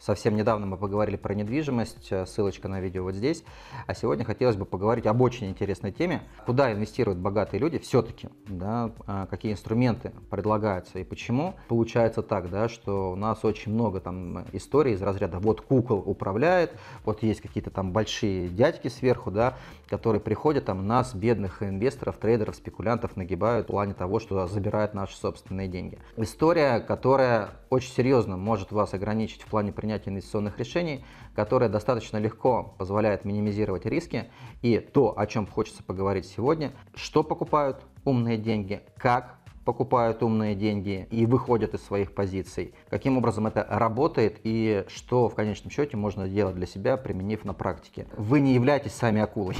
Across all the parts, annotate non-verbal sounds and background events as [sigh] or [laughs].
Совсем недавно мы поговорили про недвижимость, э, ссылочка на видео вот здесь. А сегодня хотелось бы поговорить об очень интересной теме, куда инвестируют богатые люди все-таки, да, а, какие инструменты предлагаются и почему. Получается так, да, что у нас очень много там историй из разряда вот кукол управляет, вот есть какие-то там большие дядьки сверху, да, которые приходят там нас, бедных инвесторов, трейдеров, спекулянтов нагибают в плане того, что забирают наши собственные деньги. История, которая очень серьезно может вас ограничить в плане принятия инвестиционных решений, которое достаточно легко позволяет минимизировать риски и то, о чем хочется поговорить сегодня, что покупают умные деньги, как покупают умные деньги и выходят из своих позиций, каким образом это работает и что в конечном счете можно делать для себя, применив на практике. Вы не являетесь сами акулой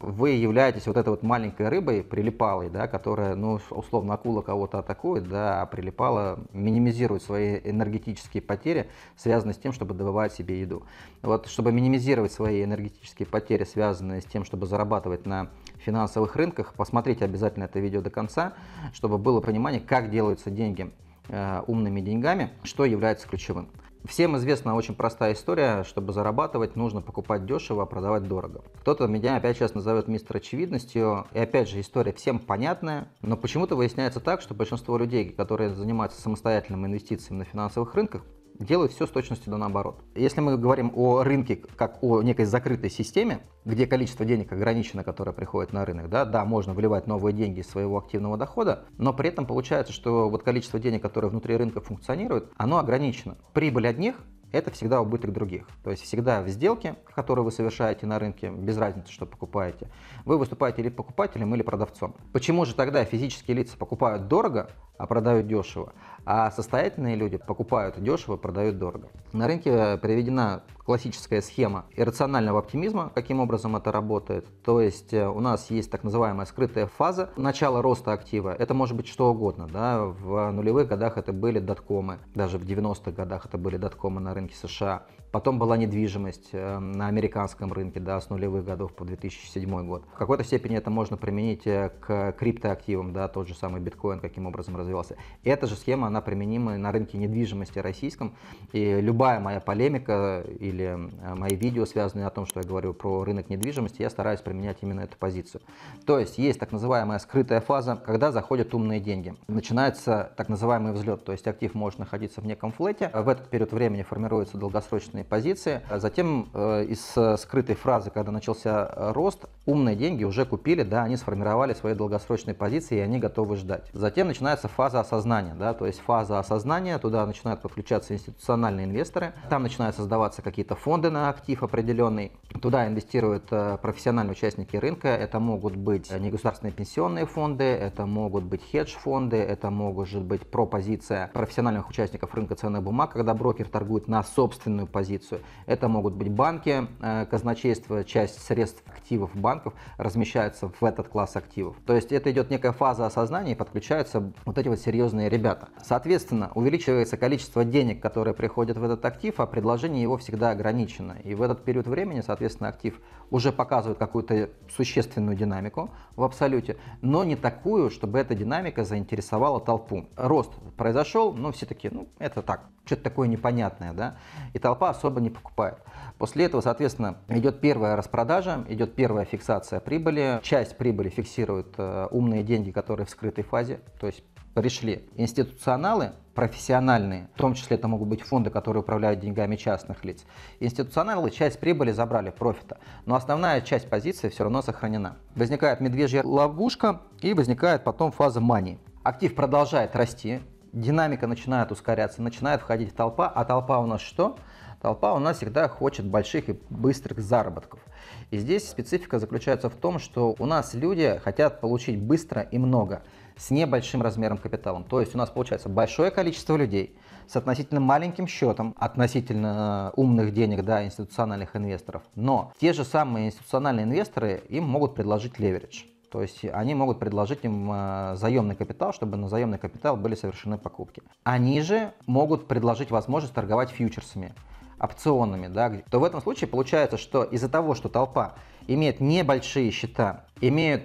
вы являетесь вот этой вот маленькой рыбой, прилипалой, да, которая, ну, условно, акула кого-то атакует, да, а прилипала минимизирует свои энергетические потери, связанные с тем, чтобы добывать себе еду. Вот, чтобы минимизировать свои энергетические потери, связанные с тем, чтобы зарабатывать на финансовых рынках, посмотрите обязательно это видео до конца, чтобы было понимание, как делаются деньги э, умными деньгами, что является ключевым. Всем известна очень простая история, чтобы зарабатывать, нужно покупать дешево, а продавать дорого. Кто-то меня опять сейчас назовет мистер очевидностью, и опять же история всем понятная, но почему-то выясняется так, что большинство людей, которые занимаются самостоятельным инвестициями на финансовых рынках, делают все с точностью до наоборот. Если мы говорим о рынке как о некой закрытой системе, где количество денег ограничено, которое приходит на рынок, да, да, можно вливать новые деньги из своего активного дохода, но при этом получается, что вот количество денег, которое внутри рынка функционирует, оно ограничено. Прибыль одних это всегда убыток других. То есть всегда в сделке, которую вы совершаете на рынке, без разницы, что покупаете, вы выступаете или покупателем, или продавцом. Почему же тогда физические лица покупают дорого, а продают дешево? А состоятельные люди покупают дешево, продают дорого. На рынке приведена классическая схема иррационального оптимизма, каким образом это работает. То есть э, у нас есть так называемая скрытая фаза начала роста актива. Это может быть что угодно. Да? В нулевых годах это были доткомы, даже в 90-х годах это были доткомы на рынке США. Потом была недвижимость э, на американском рынке да, с нулевых годов по 2007 год. В какой-то степени это можно применить э, к криптоактивам, да, тот же самый биткоин, каким образом развивался. эта же схема, она она применима на рынке недвижимости российском. И любая моя полемика или э, мои видео, связанные о том, что я говорю про рынок недвижимости, я стараюсь применять именно эту позицию. То есть есть так называемая скрытая фаза, когда заходят умные деньги. Начинается так называемый взлет, то есть актив может находиться в неком флете. А в этот период времени формируются долгосрочные позиции. Затем э, из скрытой фразы, когда начался рост, умные деньги уже купили, да, они сформировали свои долгосрочные позиции, и они готовы ждать. Затем начинается фаза осознания, да, то есть фаза осознания, туда начинают подключаться институциональные инвесторы, там начинают создаваться какие-то фонды на актив определенный, туда инвестируют э, профессиональные участники рынка, это могут быть негосударственные пенсионные фонды, это могут быть хедж-фонды, это может быть пропозиция профессиональных участников рынка ценных бумаг, когда брокер торгует на собственную позицию, это могут быть банки, э, казначейство, часть средств активов банков размещается в этот класс активов. То есть это идет некая фаза осознания и подключаются вот эти вот серьезные ребята. Соответственно, увеличивается количество денег, которые приходят в этот актив, а предложение его всегда ограничено. И в этот период времени, соответственно, актив уже показывает какую-то существенную динамику в абсолюте, но не такую, чтобы эта динамика заинтересовала толпу. Рост произошел, но все таки ну, это так, что-то такое непонятное, да, и толпа особо не покупает. После этого, соответственно, идет первая распродажа, идет первая фиксация прибыли, часть прибыли фиксируют э, умные деньги, которые в скрытой фазе, то есть пришли институционалы, профессиональные, в том числе это могут быть фонды, которые управляют деньгами частных лиц. Институционалы часть прибыли забрали, профита, но основная часть позиции все равно сохранена. Возникает медвежья ловушка и возникает потом фаза мании. Актив продолжает расти, динамика начинает ускоряться, начинает входить в толпа, а толпа у нас что? Толпа у нас всегда хочет больших и быстрых заработков. И здесь специфика заключается в том, что у нас люди хотят получить быстро и много с небольшим размером капитала, То есть у нас получается большое количество людей с относительно маленьким счетом, относительно э, умных денег, да, институциональных инвесторов. Но те же самые институциональные инвесторы им могут предложить леверидж. То есть они могут предложить им э, заемный капитал, чтобы на заемный капитал были совершены покупки. Они же могут предложить возможность торговать фьючерсами, опционами, да, то в этом случае получается, что из-за того, что толпа имеет небольшие счета, имеют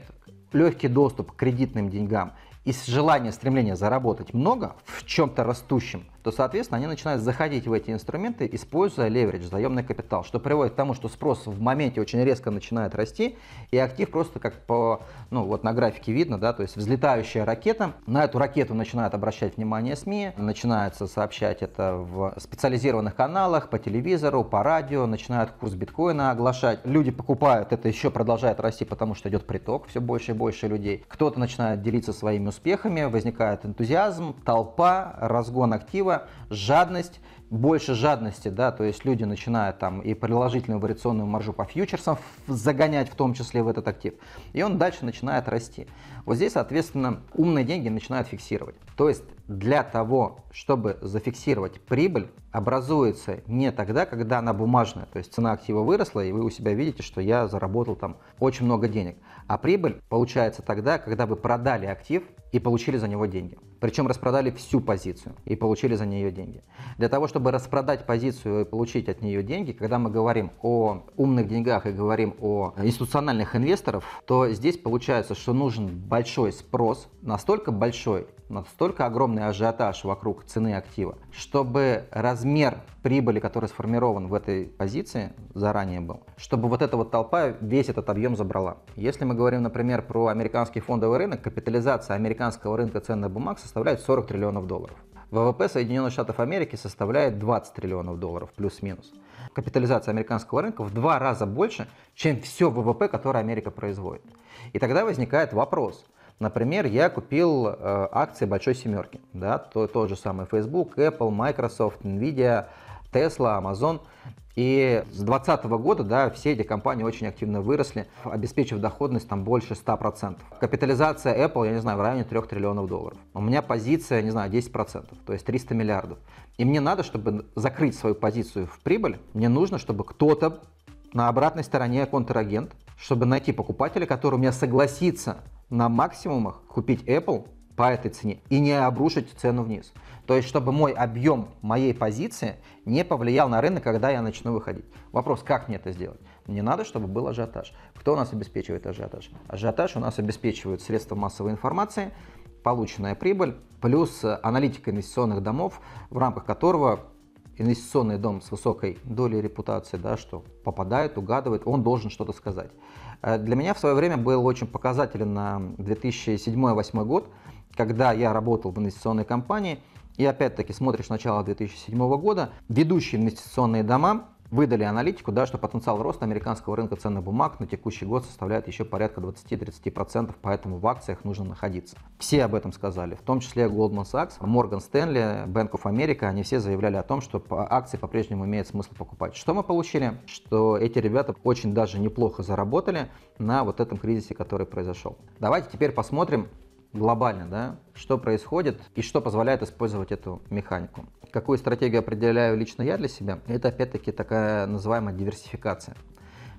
легкий доступ к кредитным деньгам и желание, стремление заработать много в чем-то растущем, то, соответственно, они начинают заходить в эти инструменты, используя леверидж, заемный капитал, что приводит к тому, что спрос в моменте очень резко начинает расти, и актив просто как по, ну вот на графике видно, да, то есть взлетающая ракета, на эту ракету начинают обращать внимание СМИ, начинается сообщать это в специализированных каналах, по телевизору, по радио, начинают курс биткоина оглашать, люди покупают, это еще продолжает расти, потому что идет приток все больше и больше людей, кто-то начинает делиться своими успехами, возникает энтузиазм, толпа, разгон актива, Второе – жадность, больше жадности, да, то есть люди начинают там и приложительную вариационную маржу по фьючерсам загонять, в том числе в этот актив, и он дальше начинает расти. Вот здесь, соответственно, умные деньги начинают фиксировать. То есть для того, чтобы зафиксировать прибыль, образуется не тогда, когда она бумажная, то есть цена актива выросла, и вы у себя видите, что я заработал там очень много денег. А прибыль получается тогда, когда вы продали актив и получили за него деньги. Причем распродали всю позицию и получили за нее деньги. Для того, чтобы распродать позицию и получить от нее деньги, когда мы говорим о умных деньгах и говорим о институциональных инвесторов, то здесь получается, что нужен большой спрос, настолько большой, настолько огромный ажиотаж вокруг цены актива, чтобы раз размер прибыли, который сформирован в этой позиции, заранее был, чтобы вот эта вот толпа весь этот объем забрала. Если мы говорим, например, про американский фондовый рынок, капитализация американского рынка ценных бумаг составляет 40 триллионов долларов. ВВП Соединенных Штатов Америки составляет 20 триллионов долларов, плюс-минус. Капитализация американского рынка в два раза больше, чем все ВВП, которое Америка производит. И тогда возникает вопрос, Например, я купил э, акции большой семерки, да, то, тот же самый Facebook, Apple, Microsoft, Nvidia, Tesla, Amazon. И с 2020 года да, все эти компании очень активно выросли, обеспечив доходность там больше 100%. Капитализация Apple, я не знаю, в районе 3 триллионов долларов. У меня позиция, не знаю, 10%, то есть 300 миллиардов. И мне надо, чтобы закрыть свою позицию в прибыль, мне нужно, чтобы кто-то на обратной стороне контрагент чтобы найти покупателя, который у меня согласится на максимумах купить Apple по этой цене и не обрушить цену вниз. То есть, чтобы мой объем моей позиции не повлиял на рынок, когда я начну выходить. Вопрос, как мне это сделать? Мне надо, чтобы был ажиотаж. Кто у нас обеспечивает ажиотаж? Ажиотаж у нас обеспечивают средства массовой информации, полученная прибыль, плюс аналитика инвестиционных домов, в рамках которого инвестиционный дом с высокой долей репутации, да, что попадает, угадывает, он должен что-то сказать. Э, для меня в свое время был очень показателен на 2007-2008 год, когда я работал в инвестиционной компании, и опять-таки смотришь начало 2007 года, ведущие инвестиционные дома выдали аналитику, да, что потенциал роста американского рынка ценных бумаг на текущий год составляет еще порядка 20-30%, поэтому в акциях нужно находиться. Все об этом сказали, в том числе Goldman Sachs, Morgan Stanley, Bank of America, они все заявляли о том, что акции по-прежнему имеет смысл покупать. Что мы получили? Что эти ребята очень даже неплохо заработали на вот этом кризисе, который произошел. Давайте теперь посмотрим, глобально, да, что происходит и что позволяет использовать эту механику. Какую стратегию определяю лично я для себя, это опять-таки такая называемая диверсификация.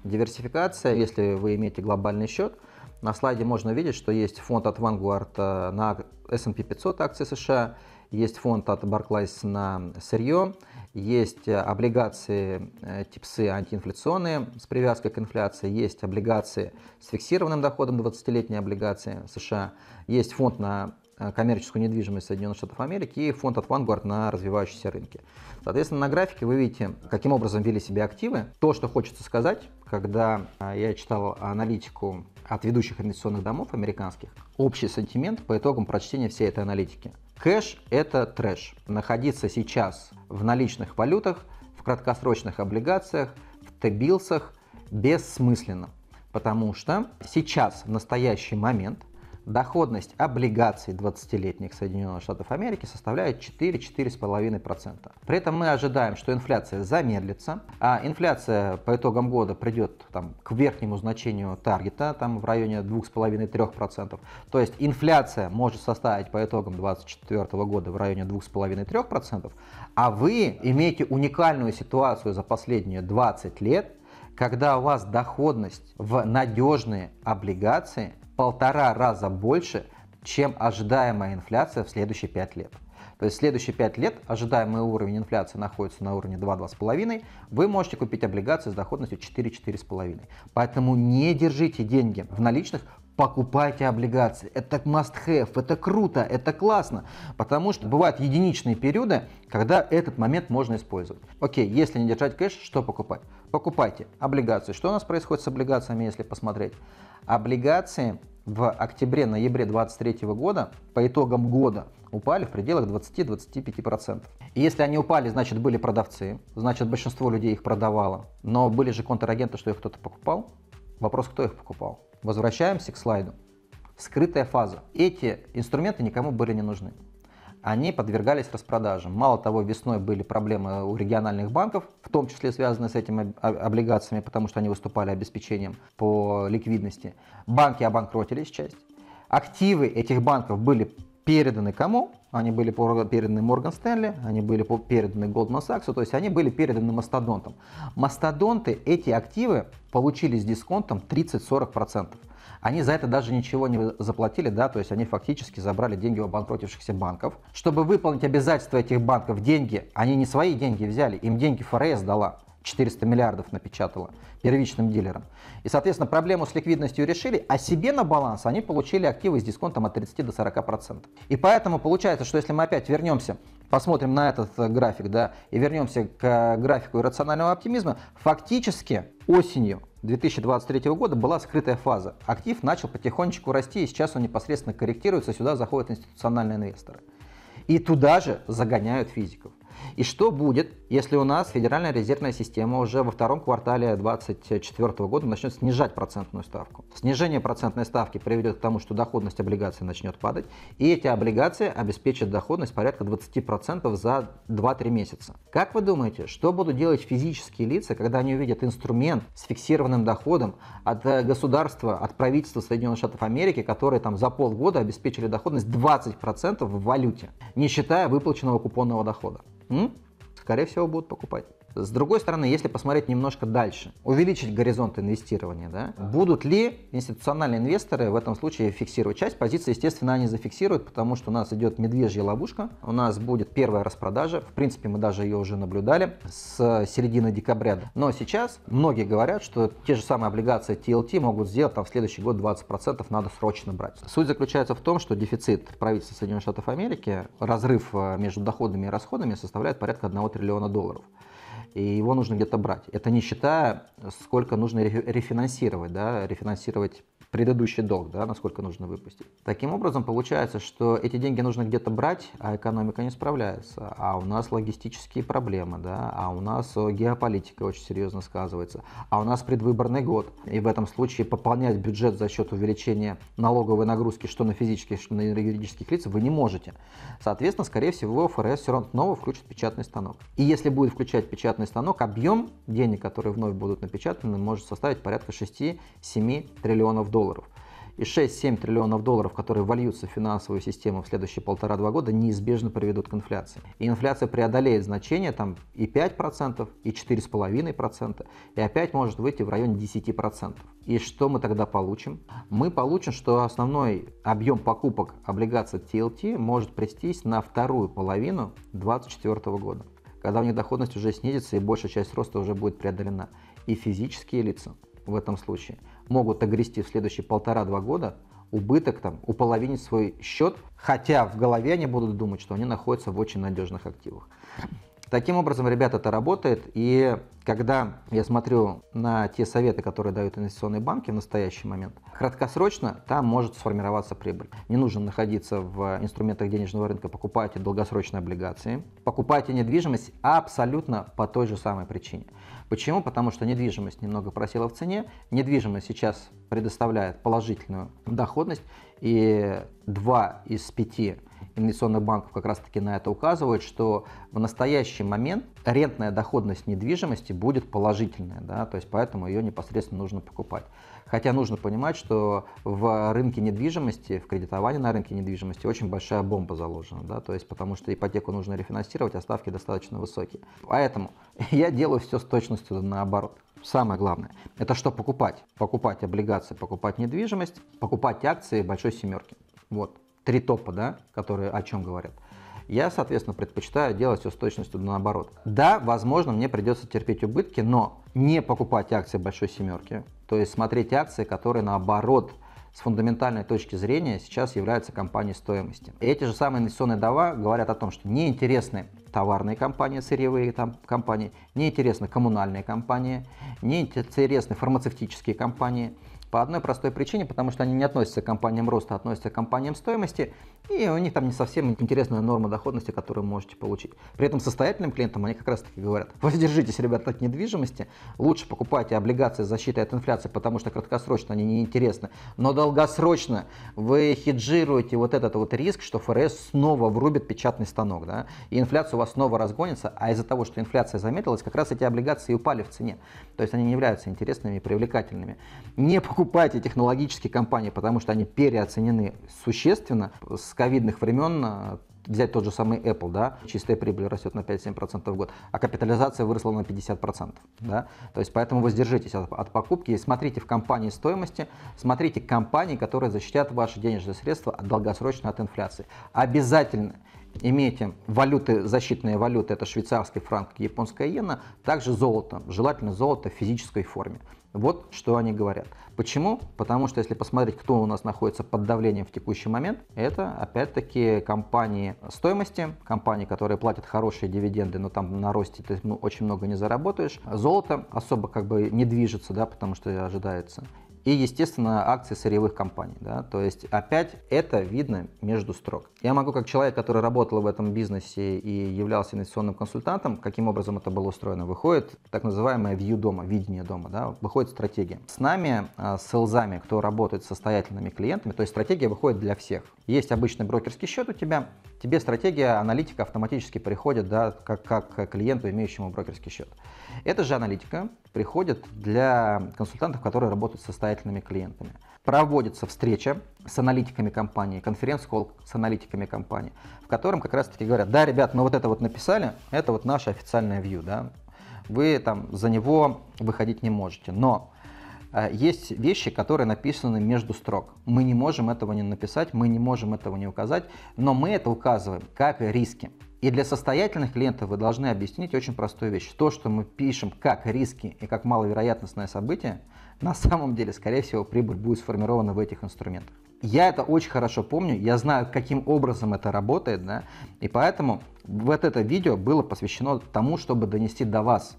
Диверсификация, если вы имеете глобальный счет, на слайде можно видеть, что есть фонд от Vanguard э, на S&P 500 акции США, есть фонд от Barclays на сырье, есть э, облигации э, типсы антиинфляционные с привязкой к инфляции, есть облигации с фиксированным доходом, 20-летние облигации США, есть фонд на э, коммерческую недвижимость Соединенных Штатов Америки и фонд от Vanguard на развивающиеся рынки. Соответственно, на графике вы видите, каким образом вели себя активы. То, что хочется сказать, когда я читал аналитику от ведущих инвестиционных домов американских, общий сентимент по итогам прочтения всей этой аналитики – Кэш – это трэш. Находиться сейчас в наличных валютах, в краткосрочных облигациях, в тебилсах бессмысленно. Потому что сейчас, в настоящий момент – доходность облигаций 20-летних Соединенных Штатов Америки составляет 4-4,5%. При этом мы ожидаем, что инфляция замедлится, а инфляция по итогам года придет там, к верхнему значению таргета, там в районе 2,5-3%. То есть инфляция может составить по итогам 2024 года в районе 2,5-3%, а вы имеете уникальную ситуацию за последние 20 лет, когда у вас доходность в надежные облигации – полтора раза больше, чем ожидаемая инфляция в следующие 5 лет. То есть следующие 5 лет ожидаемый уровень инфляции находится на уровне 2-2,5, вы можете купить облигации с доходностью 4-4,5. Поэтому не держите деньги в наличных, покупайте облигации. Это must have, это круто, это классно, потому что бывают единичные периоды, когда этот момент можно использовать. Окей, если не держать кэш, что покупать? Покупайте облигации. Что у нас происходит с облигациями, если посмотреть? Облигации в октябре-ноябре 2023 года по итогам года упали в пределах 20-25%. И если они упали, значит были продавцы, значит большинство людей их продавало, но были же контрагенты, что их кто-то покупал. Вопрос, кто их покупал? Возвращаемся к слайду. Скрытая фаза. Эти инструменты никому были не нужны. Они подвергались распродажам. Мало того, весной были проблемы у региональных банков, в том числе связанные с этими облигациями, потому что они выступали обеспечением по ликвидности. Банки обанкротились часть. Активы этих банков были переданы кому? Они были переданы Морган Стэнли, они были переданы Goldman Sachs, то есть они были переданы мастодонтам. Мастодонты эти активы получили с дисконтом 30-40%. Они за это даже ничего не заплатили, да, то есть они фактически забрали деньги у обанкротившихся банков. Чтобы выполнить обязательства этих банков, деньги, они не свои деньги взяли, им деньги ФРС дала. 400 миллиардов напечатала первичным дилерам. И, соответственно, проблему с ликвидностью решили, а себе на баланс они получили активы с дисконтом от 30 до 40%. процентов. И поэтому получается, что если мы опять вернемся, посмотрим на этот э, график, да, и вернемся к э, графику иррационального оптимизма, фактически осенью 2023 года была скрытая фаза. Актив начал потихонечку расти, и сейчас он непосредственно корректируется, сюда заходят институциональные инвесторы. И туда же загоняют физиков. И что будет, если у нас Федеральная резервная система уже во втором квартале 2024 года начнет снижать процентную ставку? Снижение процентной ставки приведет к тому, что доходность облигаций начнет падать, и эти облигации обеспечат доходность порядка 20% за 2-3 месяца. Как вы думаете, что будут делать физические лица, когда они увидят инструмент с фиксированным доходом от э, государства, от правительства Соединенных Штатов Америки, которые там за полгода обеспечили доходность 20% в валюте, не считая выплаченного купонного дохода? Скорее всего, будут покупать. С другой стороны, если посмотреть немножко дальше, увеличить горизонт инвестирования, да, будут ли институциональные инвесторы в этом случае фиксировать часть позиции, естественно, они зафиксируют, потому что у нас идет медвежья ловушка, у нас будет первая распродажа, в принципе, мы даже ее уже наблюдали с середины декабря. Но сейчас многие говорят, что те же самые облигации TLT могут сделать там в следующий год 20% надо срочно брать. Суть заключается в том, что дефицит правительства Соединенных Штатов Америки, разрыв э, между доходами и расходами составляет порядка 1 триллиона долларов и его нужно где-то брать. Это не считая, сколько нужно рефинансировать, да, рефинансировать предыдущий долг, да, насколько нужно выпустить. Таким образом, получается, что эти деньги нужно где-то брать, а экономика не справляется, а у нас логистические проблемы, да, а у нас э, геополитика очень серьезно сказывается, а у нас предвыборный год, и в этом случае пополнять бюджет за счет увеличения налоговой нагрузки, что на физических, что на юридических лиц, вы не можете. Соответственно, скорее всего, ФРС все равно снова включит печатный станок. И если будет включать печатный печатный станок, объем денег, которые вновь будут напечатаны, может составить порядка 6-7 триллионов долларов. И 6-7 триллионов долларов, которые вольются в финансовую систему в следующие полтора-два года, неизбежно приведут к инфляции. И инфляция преодолеет значение там и 5%, и 4,5%, и опять может выйти в районе 10%. И что мы тогда получим? Мы получим, что основной объем покупок облигаций TLT может пристись на вторую половину 2024 года когда у них доходность уже снизится и большая часть роста уже будет преодолена. И физические лица в этом случае могут огрести в следующие полтора-два года убыток там уполовинить свой счет, хотя в голове они будут думать, что они находятся в очень надежных активах. Таким образом, ребята, это работает. И когда я смотрю на те советы, которые дают инвестиционные банки в настоящий момент, краткосрочно там может сформироваться прибыль. Не нужно находиться в инструментах денежного рынка, покупайте долгосрочные облигации, покупайте недвижимость абсолютно по той же самой причине. Почему? Потому что недвижимость немного просела в цене, недвижимость сейчас предоставляет положительную доходность, и два из пяти инвестиционных банков как раз-таки на это указывают, что в настоящий момент рентная доходность недвижимости будет положительная, да, то есть поэтому ее непосредственно нужно покупать. Хотя нужно понимать, что в рынке недвижимости, в кредитовании на рынке недвижимости очень большая бомба заложена, да, то есть потому что ипотеку нужно рефинансировать, а ставки достаточно высокие. Поэтому [laughs] я делаю все с точностью наоборот. Самое главное, это что покупать? Покупать облигации, покупать недвижимость, покупать акции большой семерки. Вот, три топа, да, которые о чем говорят. Я, соответственно, предпочитаю делать все с точностью наоборот. Да, возможно, мне придется терпеть убытки, но не покупать акции большой семерки. То есть смотреть акции, которые наоборот с фундаментальной точки зрения сейчас являются компании стоимости. И эти же самые инвестиционные дава говорят о том, что неинтересны товарные компании, сырьевые там, компании, неинтересны коммунальные компании, неинтересны фармацевтические компании. По одной простой причине, потому что они не относятся к компаниям роста, а относятся к компаниям стоимости. И у них там не совсем интересная норма доходности, которую можете получить. При этом состоятельным клиентам они как раз таки говорят, воздержитесь, ребята, от недвижимости, лучше покупайте облигации с защитой от инфляции, потому что краткосрочно они неинтересны. Но долгосрочно вы хеджируете вот этот вот риск, что ФРС снова врубит печатный станок, да, и инфляция у вас снова разгонится, а из-за того, что инфляция заметилась, как раз эти облигации упали в цене. То есть они не являются интересными и привлекательными. Не покупайте технологические компании, потому что они переоценены существенно с с ковидных времен э, взять тот же самый Apple, да, чистая прибыль растет на 5-7% в год, а капитализация выросла на 50%, да, то есть поэтому воздержитесь от, от покупки и смотрите в компании стоимости, смотрите компании, которые защитят ваши денежные средства от долгосрочной, от инфляции. Обязательно имейте валюты, защитные валюты, это швейцарский франк, японская иена, также золото, желательно золото в физической форме. Вот что они говорят. Почему? Потому что если посмотреть, кто у нас находится под давлением в текущий момент, это опять-таки компании стоимости, компании, которые платят хорошие дивиденды, но там на росте ты ну, очень много не заработаешь. Золото особо как бы не движется, да, потому что ожидается. И, естественно, акции сырьевых компаний. Да? То есть опять это видно между строк. Я могу, как человек, который работал в этом бизнесе и являлся инвестиционным консультантом, каким образом это было устроено. Выходит так называемое view дома, видение дома. Да? Выходит стратегия. С нами, а, с селзами, кто работает с состоятельными клиентами, то есть стратегия выходит для всех. Есть обычный брокерский счет у тебя, тебе стратегия аналитика автоматически приходит да, как, как клиенту, имеющему брокерский счет. Эта же аналитика приходит для консультантов, которые работают с состоятельными состоятельными клиентами. Проводится встреча с аналитиками компании, конференц-холл с аналитиками компании, в котором как раз-таки говорят, да, ребят, мы ну вот это вот написали, это вот наше официальное view, да, вы там за него выходить не можете. Но Э, есть вещи, которые написаны между строк. Мы не можем этого не написать, мы не можем этого не указать, но мы это указываем как риски. И для состоятельных клиентов вы должны объяснить очень простую вещь. То, что мы пишем как риски и как маловероятностное событие, на самом деле, скорее всего, прибыль будет сформирована в этих инструментах. Я это очень хорошо помню, я знаю, каким образом это работает, да, и поэтому вот это видео было посвящено тому, чтобы донести до вас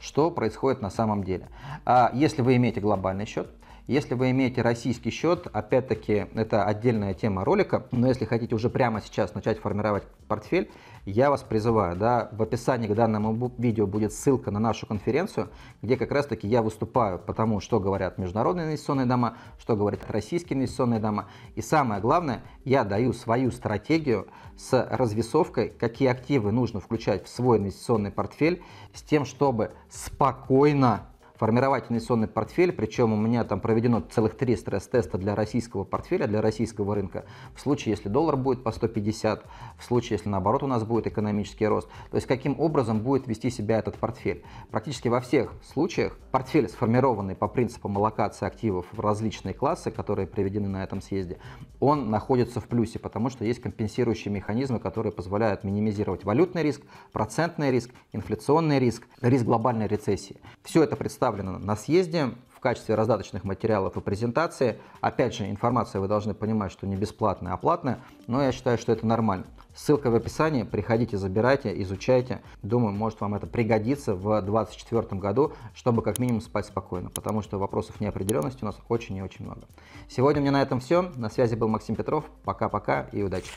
что происходит на самом деле. А если вы имеете глобальный счет, если вы имеете российский счет, опять-таки это отдельная тема ролика, но если хотите уже прямо сейчас начать формировать портфель, я вас призываю, да, в описании к данному видео будет ссылка на нашу конференцию, где как раз-таки я выступаю по тому, что говорят международные инвестиционные дома, что говорят российские инвестиционные дома. И самое главное, я даю свою стратегию с развесовкой, какие активы нужно включать в свой инвестиционный портфель, с тем, чтобы спокойно формировать инвестиционный портфель, причем у меня там проведено целых три стресс-теста для российского портфеля, для российского рынка, в случае, если доллар будет по 150, в случае, если наоборот у нас будет экономический рост, то есть каким образом будет вести себя этот портфель. Практически во всех случаях портфель, сформированный по принципам аллокации активов в различные классы, которые приведены на этом съезде, он находится в плюсе, потому что есть компенсирующие механизмы, которые позволяют минимизировать валютный риск, процентный риск, инфляционный риск, риск глобальной рецессии. Все это представлено представлена на съезде в качестве раздаточных материалов и презентации. Опять же, информация вы должны понимать, что не бесплатная, а платная, но я считаю, что это нормально. Ссылка в описании, приходите, забирайте, изучайте. Думаю, может вам это пригодится в 2024 году, чтобы как минимум спать спокойно, потому что вопросов неопределенности у нас очень и очень много. Сегодня у меня на этом все. На связи был Максим Петров. Пока-пока и удачи!